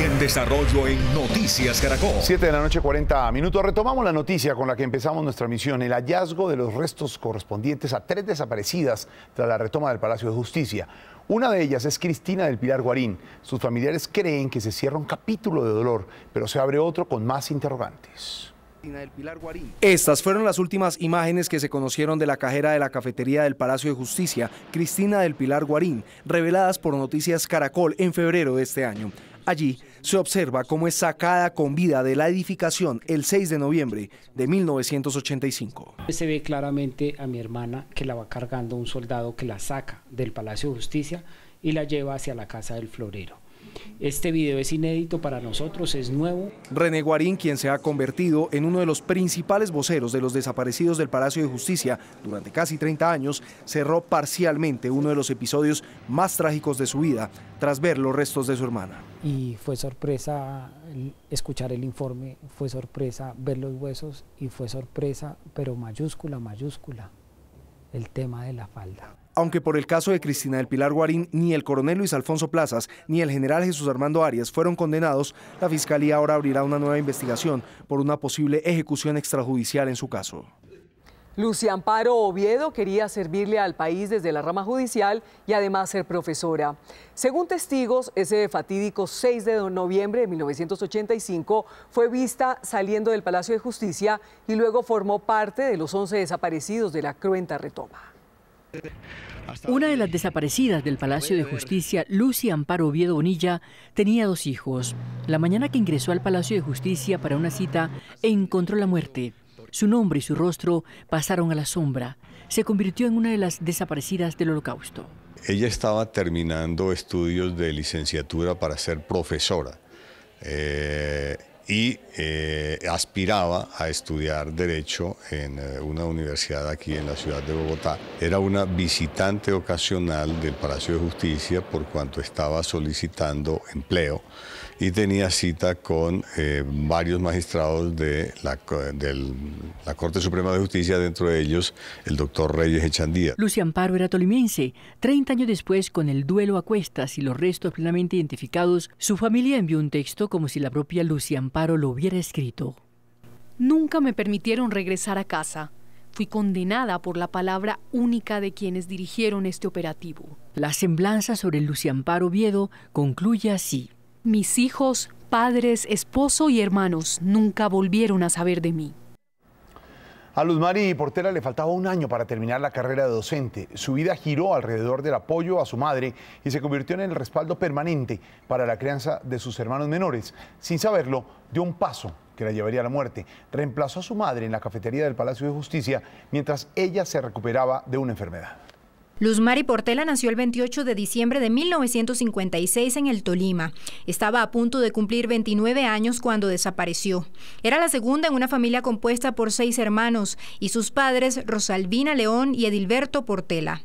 en desarrollo en Noticias Caracol. 7 de la noche, 40 minutos. Retomamos la noticia con la que empezamos nuestra misión, el hallazgo de los restos correspondientes a tres desaparecidas tras la retoma del Palacio de Justicia. Una de ellas es Cristina del Pilar Guarín. Sus familiares creen que se cierra un capítulo de dolor, pero se abre otro con más interrogantes. Del Pilar Guarín. Estas fueron las últimas imágenes que se conocieron de la cajera de la cafetería del Palacio de Justicia, Cristina del Pilar Guarín, reveladas por Noticias Caracol en febrero de este año. Allí se observa cómo es sacada con vida de la edificación el 6 de noviembre de 1985. Se ve claramente a mi hermana que la va cargando un soldado que la saca del Palacio de Justicia y la lleva hacia la Casa del Florero. Este video es inédito para nosotros, es nuevo. René Guarín, quien se ha convertido en uno de los principales voceros de los desaparecidos del Palacio de Justicia durante casi 30 años, cerró parcialmente uno de los episodios más trágicos de su vida tras ver los restos de su hermana. Y fue sorpresa escuchar el informe, fue sorpresa ver los huesos y fue sorpresa, pero mayúscula, mayúscula, el tema de la falda. Aunque por el caso de Cristina del Pilar Guarín, ni el coronel Luis Alfonso Plazas ni el general Jesús Armando Arias fueron condenados, la Fiscalía ahora abrirá una nueva investigación por una posible ejecución extrajudicial en su caso. Lucia Amparo Oviedo quería servirle al país desde la rama judicial y además ser profesora. Según testigos, ese fatídico 6 de noviembre de 1985 fue vista saliendo del Palacio de Justicia y luego formó parte de los 11 desaparecidos de la cruenta retoma. Una de las desaparecidas del Palacio de Justicia, Lucy Amparo Oviedo Bonilla, tenía dos hijos. La mañana que ingresó al Palacio de Justicia para una cita, encontró la muerte. Su nombre y su rostro pasaron a la sombra. Se convirtió en una de las desaparecidas del Holocausto. Ella estaba terminando estudios de licenciatura para ser profesora. Eh, y eh, aspiraba a estudiar Derecho en eh, una universidad aquí en la ciudad de Bogotá. Era una visitante ocasional del Palacio de Justicia por cuanto estaba solicitando empleo y tenía cita con eh, varios magistrados de la, la Corte Suprema de Justicia, dentro de ellos el doctor Reyes Echandía. Lucian Amparo era tolimense. Treinta años después, con el duelo a cuestas y los restos plenamente identificados, su familia envió un texto como si la propia Lucian Amparo lo hubiera escrito. Nunca me permitieron regresar a casa. Fui condenada por la palabra única de quienes dirigieron este operativo. La semblanza sobre luciamparo Amparo Viedo concluye así. Mis hijos, padres, esposo y hermanos nunca volvieron a saber de mí. A Luz Mari Portela le faltaba un año para terminar la carrera de docente. Su vida giró alrededor del apoyo a su madre y se convirtió en el respaldo permanente para la crianza de sus hermanos menores. Sin saberlo, dio un paso que la llevaría a la muerte. Reemplazó a su madre en la cafetería del Palacio de Justicia mientras ella se recuperaba de una enfermedad. Luz Mari Portela nació el 28 de diciembre de 1956 en el Tolima. Estaba a punto de cumplir 29 años cuando desapareció. Era la segunda en una familia compuesta por seis hermanos y sus padres Rosalvina León y Edilberto Portela.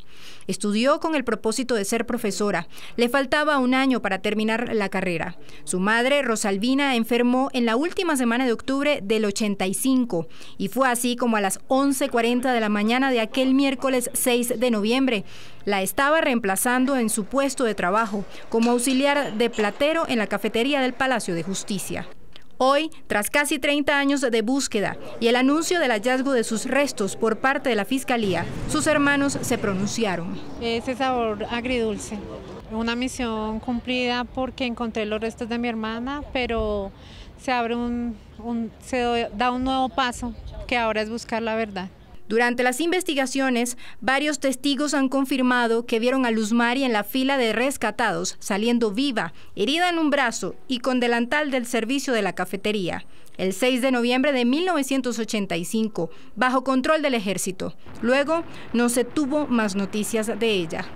Estudió con el propósito de ser profesora. Le faltaba un año para terminar la carrera. Su madre, Rosalvina, enfermó en la última semana de octubre del 85 y fue así como a las 11.40 de la mañana de aquel miércoles 6 de noviembre. La estaba reemplazando en su puesto de trabajo como auxiliar de platero en la cafetería del Palacio de Justicia. Hoy, tras casi 30 años de búsqueda y el anuncio del hallazgo de sus restos por parte de la Fiscalía, sus hermanos se pronunciaron. Ese sabor agridulce. Una misión cumplida porque encontré los restos de mi hermana, pero se abre un, se da un nuevo paso que ahora es buscar la verdad. Durante las investigaciones, varios testigos han confirmado que vieron a Luz Mari en la fila de rescatados, saliendo viva, herida en un brazo y con delantal del servicio de la cafetería. El 6 de noviembre de 1985, bajo control del ejército. Luego, no se tuvo más noticias de ella.